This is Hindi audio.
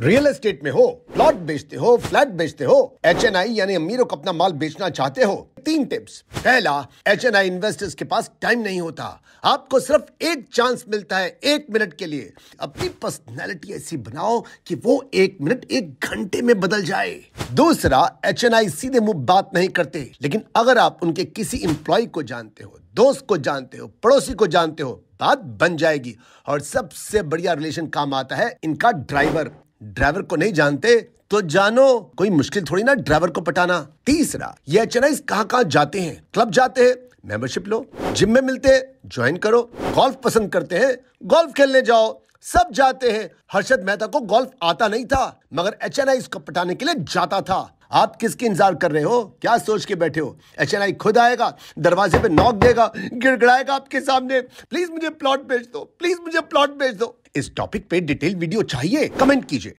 रियल एस्टेट में हो प्लॉट बेचते हो फ्लैट बेचते हो एच एन आई यानी अमीरों को अपना माल बेचना चाहते हो तीन टिप्स पहला एच एन आई इन्वेस्टर्स के पास टाइम नहीं होता आपको सिर्फ एक चांस मिलता है एक मिनट के लिए अपनी पर्सनैलिटी ऐसी बनाओ कि वो एक मिनट एक घंटे में बदल जाए दूसरा एच एन आई सीधे मुंह बात नहीं करते लेकिन अगर आप उनके किसी एम्प्लॉय को जानते हो दोस्त को जानते हो पड़ोसी को जानते हो बात बन जाएगी और सबसे बढ़िया रिलेशन काम आता है इनका ड्राइवर ड्राइवर को नहीं जानते तो जानो कोई मुश्किल थोड़ी ना ड्राइवर को पटाना तीसरा ये एच कहाँ कहाँ जाते हैं क्लब जाते हैं मेंबरशिप लो जिम में मिलते हैं ज्वाइन करो गोल्फ पसंद करते हैं गोल्फ खेलने जाओ सब जाते हैं हर्षद मेहता को गोल्फ आता नहीं था मगर एच एन आई इसको पटाने के लिए जाता था आप किसके इंतजार कर रहे हो क्या सोच के बैठे हो एच एन आई खुद आएगा दरवाजे पे नॉक देगा गिड़गड़ाएगा आपके सामने प्लीज मुझे प्लॉट भेज दो प्लीज मुझे प्लॉट भेज दो इस टॉपिक पे डिटेल वीडियो चाहिए कमेंट कीजिए